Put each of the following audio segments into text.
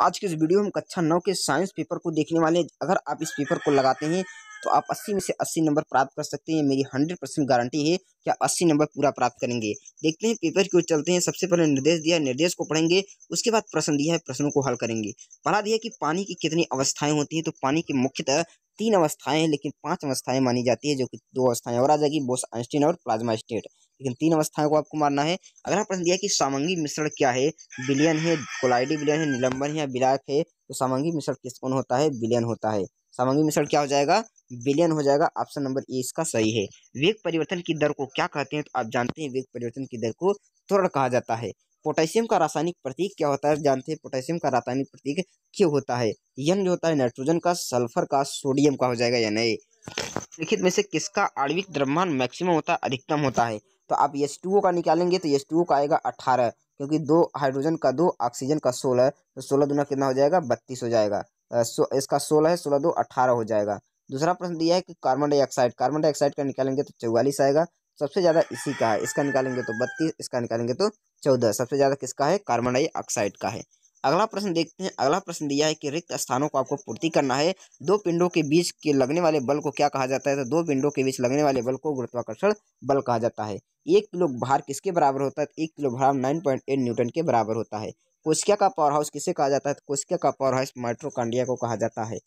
आज के इस वीडियो में कक्षा नौ के साइंस पेपर को देखने वाले अगर आप इस पेपर को लगाते हैं तो आप अस्सी में से अस्सी नंबर प्राप्त कर सकते हैं मेरी हंड्रेड परसेंट गारंटी है कि आप अस्सी नंबर पूरा प्राप्त करेंगे देखते हैं पेपर की ओर चलते हैं सबसे पहले निर्देश दिया निर्देश को पढ़ेंगे उसके बाद प्रश्न दिया है प्रश्नों को हल करेंगे पढ़ा दिया कि पानी की कितनी अवस्थाएं होती हैं तो पानी की मुख्यतः तीन अवस्थाएं हैं लेकिन पांच अवस्थाएं मानी जाती है जो कि दो अवस्थाएं और आ जाएगी बोस आइंस्टीन और प्लाज्मा स्टेट लेकिन तीन अवस्थाएं को आपको मानना है अगला प्रश्न दिया कि सामंगी मिश्रण क्या है बिलियन है कोलाइडी बिलियन है निलंबन है या बिलायक है तो सामंगी मिश्रण किस कौन होता है बिलियन होता है सामग्री मिश्रण क्या हो जाएगा विलयन हो जाएगा ऑप्शन नंबर ए इसका सही है वेग परिवर्तन की दर को क्या कहते हैं तो आप जानते हैं वेग परिवर्तन की दर को त्वरण कहा जाता है पोटेशियम का रासायनिक प्रतीक क्या होता है जानते हैं पोटेशियम का रासायनिक प्रतीक क्यों होता है यन जो होता है नाइट्रोजन का सल्फर का सोडियम का हो जाएगा या नहीं लिखित में से किसका आणविक द्रव्यमान मैक्सिमम होता है अधिकतम होता है तो आप एस टू का निकालेंगे तो एस टू का आएगा अठारह क्योंकि दो हाइड्रोजन का दो ऑक्सीजन का सोलह तो सोलह दुना कितना हो जाएगा बत्तीस हो जाएगा इसका सोलह है सोलह दो अठारह हो जाएगा दूसरा प्रश्न दिया है कि कार्बन डाइऑक्साइड कार्बन डाइऑक्साइड का निकालेंगे तो चौवालीस आएगा सबसे ज़्यादा इसी का है इसका निकालेंगे तो बत्तीस इसका निकालेंगे तो चौदह सबसे ज़्यादा किसका है कार्बन डाइऑक्साइड का है अगला प्रश्न देखते हैं अगला प्रश्न दिया है कि रिक्त स्थानों को आपको पूर्ति करना है दो पिंडों के बीच के लगने वाले बल को क्या कहा जाता है तो दो पिंडों के बीच लगने वाले बल को गुरुत्वाकर्षण बल कहा जाता है एक किलो भार किसके बराबर होता है एक किलो भार नाइन पॉइंट एट न्यूटन के बराबर होता है कोशिका का पावर हाउस किसे कहा जाता है तो कोशिका का पावर हाउस माइट्रोकांडिया को कहा जाता है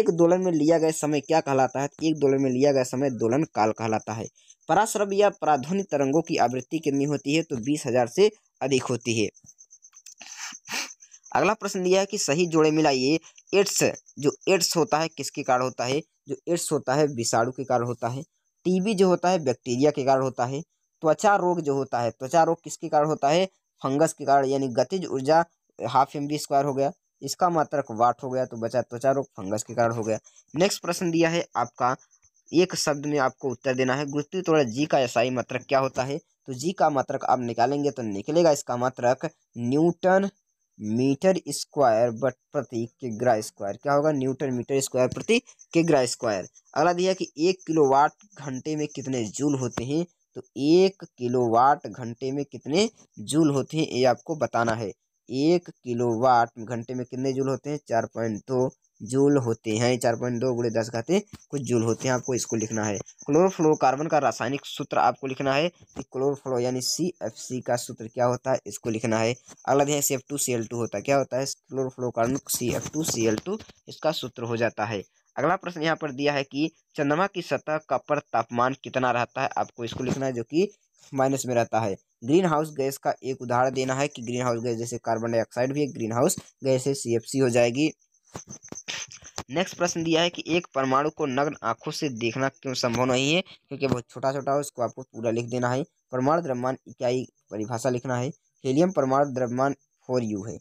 एक दोलन में लिया गया समय क्या कहलाता है एक दोलन में लिया गया समय दोलन काल कहलाता है पराश्रव या पराध्वनि तरंगों की आवृत्ति कितनी होती है तो बीस हजार से अधिक होती है अगला प्रश्न यह है कि सही जोड़े मिलाइए एड्स जो एड्स होता है किसके कारण होता है जो एड्स होता है विषाणु के कारण होता है टीबी जो होता है बैक्टीरिया के कारण होता है त्वचा रोग जो होता है त्वचा रोग किसके कारण होता है फंगस के कारण यानी गतिज ऊर्जा हाफ एम स्क्वायर हो गया इसका मात्रक वाट हो गया तो बचा त्वचा रोग फंगस के कारण हो गया नेक्स्ट प्रश्न दिया है आपका एक शब्द में आपको उत्तर देना है गुरुत्व तोड़ा जी का ऐसाई मात्रक क्या होता है तो जी का मात्रक आप निकालेंगे तो निकलेगा इसका मात्रक न्यूटन मीटर स्क्वायर बट प्रति किग्रा स्क्वायर क्या होगा न्यूटन मीटर स्क्वायर प्रति किग्रा स्क्वायर अगला दिया कि एक किलोवाट घंटे में कितने जूल होते हैं तो एक किलोवाट घंटे में कितने जूल होते हैं ये आपको बताना है एक किलोवाट घंटे में कितने जूल होते हैं चार पॉइंट दो जूल होते हैं चार पॉइंट दो गुड़े दस घाते कुछ जूल होते हैं आपको इसको लिखना है कार्बन का रासायनिक सूत्र आपको लिखना है कि क्लोरोफ्लो यानी सी एफ सी का सूत्र क्या होता है इसको लिखना है अगला देखिए C F two C L two होता है क्या होता है chlorofluorocarbon C F two C L two इसका सूत्र हो जाता है अगला प्रश्न यहाँ पर दिया है कि चंद्रमा की सतह का पर तापमान कितना रहता है आपको इसको लिखना है जो कि माइनस में रहता है ग्रीन हाउस गैस का एक उदाहरण देना है कि ग्रीन हाउस गैस जैसे कार्बन डाइऑक्साइड भी एक ग्रीन हाउस गैस है सी हो जाएगी नेक्स्ट प्रश्न दिया है कि एक परमाणु को नग्न आंखों से देखना क्यों संभव नहीं है क्योंकि बहुत छोटा छोटा है उसको आपको पूरा लिख देना है परमाणु द्रव्यमान इकाई परिभाषा लिखना है हीलियम परमाणु द्रव्यमान फोर यू है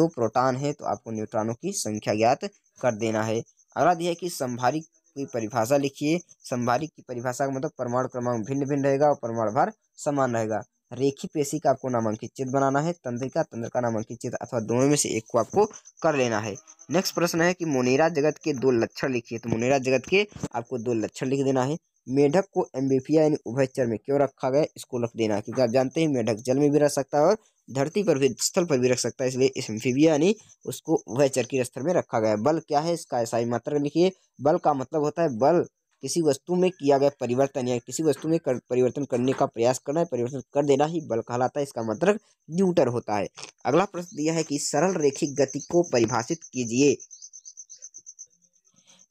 दो प्रोटॉन है तो आपको न्यूट्रॉनों की संख्या ज्ञात कर देना है अगला दिया कि संभारिक की परिभाषा लिखिए संभारिक की परिभाषा का मतलब परमाणु क्रमांक भिन्न भिन्न रहेगा और परमाणु भार समान रहेगा रेखी पेशी का आपको नामांकित चित्र बनाना है तंत्रिका तंत्र का नामांकित चित्र अथवा दोनों में से एक को आपको कर लेना है नेक्स्ट प्रश्न है कि मोनेरा जगत के दो लक्षण लिखिए तो मोनेरा जगत के आपको दो लक्षण लिख देना है मेढक को एम्बेफिया यानी उभयचर में क्यों रखा गया इसको रख देना क्योंकि आप जानते हैं मेढक जल में भी रह सकता है और धरती पर भी स्थल पर भी रख सकता है इसलिए इस एम्फीबिया यानी उसको उभयचर की स्थल में रखा गया बल क्या है इसका ऐसा ही मात्र लिखिए बल का मतलब होता है बल किसी वस्तु में किया गया परिवर्तन या किसी वस्तु में कर, परिवर्तन करने का प्रयास करना है परिवर्तन कर देना ही बल कहलाता है इसका मतलब न्यूटर होता है अगला प्रश्न दिया है कि सरल रेखिक गति को परिभाषित कीजिए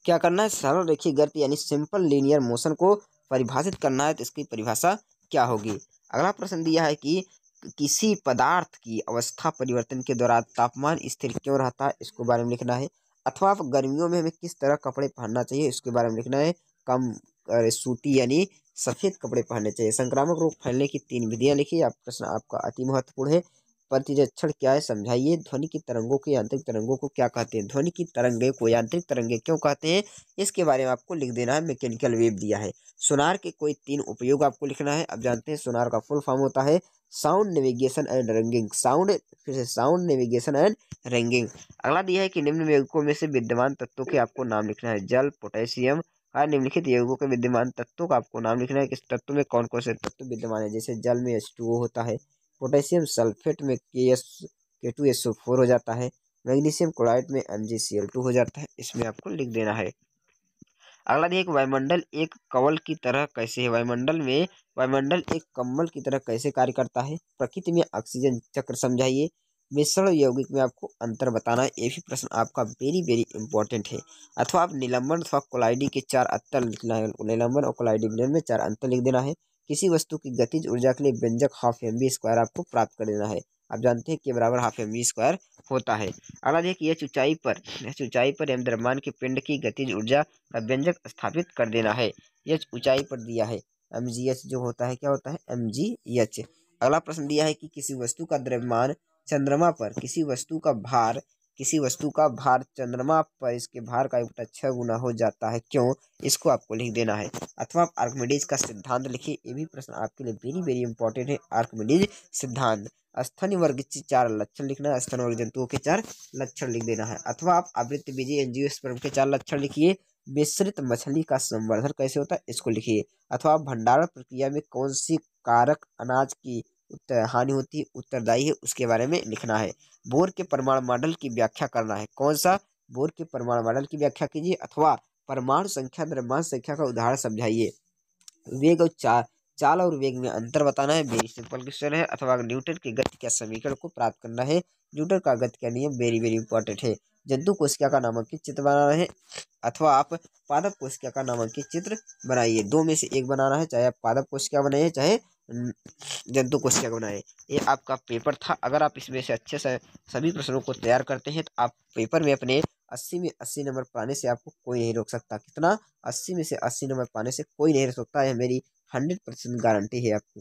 क्या करना है सरल रेखीय गर्त यानी सिंपल लीनियर मोशन को परिभाषित करना है तो इसकी परिभाषा क्या होगी अगला प्रश्न दिया है कि किसी पदार्थ की अवस्था परिवर्तन के दौरान तापमान स्थिर क्यों रहता है इसको बारे में लिखना है अथवा गर्मियों में हमें किस तरह कपड़े पहनना चाहिए इसके बारे में लिखना है कम सूती यानी सफ़ेद कपड़े पहनने चाहिए संक्रामक रोग फैलने की तीन विधियाँ लिखिए आप प्रश्न आपका अति महत्वपूर्ण है प्रतिरक्षण क्या है समझाइए ध्वनि की तरंगों के यांत्रिक तरंगों को क्या कहते हैं ध्वनि की तरंगे को यांत्रिक तरंगे क्यों कहते हैं इसके बारे में आपको लिख देना है मैकेनिकल वेव दिया है सोनार के कोई तीन उपयोग आपको लिखना है अब जानते हैं सोनार का फुल फॉर्म होता है sound navigation and ranging sound फिर से साउंड नेविगेशन एंड रंगिंग अगला दिया है कि निम्न यौगिकों में से विद्यमान तत्वों के आपको नाम लिखना है जल पोटेशियम हर हाँ, निम्नलिखित यौगिकों के विद्यमान तत्वों का आपको नाम लिखना है किस तत्व में कौन कौन से तत्व विद्यमान है जैसे जल में एच होता है पोटेशियम सल्फेट में के एस के टू एस ओ फोर हो जाता है मैग्नीशियम क्लोराइड में M G C L two हो जाता है इसमें आपको लिख देना है अगला देखिए वायुमंडल एक कवल की तरह कैसे है वायुमंडल में वायुमंडल एक कम्बल की तरह कैसे कार्य करता है प्रकृति में ऑक्सीजन चक्र समझाइए मिश्रण यौगिक में आपको अंतर बताना है ये भी प्रश्न आपका वेरी वेरी इंपॉर्टेंट है अथवा आप निलंबन अथवा कोलाइडी के चार अंतर लिखना है निलंबन और कोलाइडी में चार अंतर लिख देना है किसी वस्तु की गतिज ऊर्जा के लिए व्यंजक हाफ एम बी स्क्वायर आपको प्राप्त कर लेना है आप जानते हैं कि बराबर हाफ एम बी स्क्वायर होता है अगला देखिए यह ऊंचाई पर एच ऊंचाई पर एम द्रव्यमान के पिंड की गतिज ऊर्जा का व्यंजक स्थापित कर देना है यह ऊंचाई पर दिया है एम जी एच जो होता है क्या होता है एम जी एच अगला प्रश्न दिया है कि किसी वस्तु का द्रव्यमान चंद्रमा पर किसी वस्तु का भार किसी वस्तु का भार चंद्रमा पर इसके भार का उल्टा छः गुना हो जाता है क्यों इसको आपको लिख देना है अथवा आप आर्कमिडीज का सिद्धांत लिखिए ये भी प्रश्न आपके लिए वेरी वेरी इंपॉर्टेंट है आर्कमिडीज सिद्धांत स्तन वर्ग के चार लक्षण लिखना है स्तन वर्ग जंतुओं के चार लक्षण लिख देना है अथवा आप आवृत्त बीजी एंजियोस्पर्म के चार लक्षण लिखिए मिश्रित मछली का संवर्धन कैसे होता है इसको लिखिए अथवा भंडारण प्रक्रिया में कौन सी कारक अनाज की उत्तर हानि होती है उत्तरदायी है उसके बारे में लिखना है बोर के परमाणु मॉडल की व्याख्या करना है कौन सा बोर के परमाणु मॉडल की व्याख्या कीजिए अथवा परमाणु संख्या द्रव्यमान संख्या का उदाहरण समझाइए वेग और चा, चाल और वेग में अंतर बताना है वेरी सिंपल क्वेश्चन है अथवा न्यूटन के गति का समीकरण को प्राप्त करना है न्यूटन का गति का नियम वेरी वेरी इंपॉर्टेंट है जंतु कोशिका का नामक चित्र बनाना है अथवा आप पादप कोशिका का नामक चित्र बनाइए दो में से एक बनाना है चाहे आप पादप कोशिका बनाइए चाहे जंतु क्वेश्चन को बनाए ये आपका पेपर था अगर आप इसमें से अच्छे से सभी प्रश्नों को तैयार करते हैं तो आप पेपर में अपने अस्सी में अस्सी नंबर पाने से आपको कोई नहीं रोक सकता कितना अस्सी में से अस्सी नंबर पाने से कोई नहीं रोक सकता है मेरी हंड्रेड परसेंट गारंटी है आपको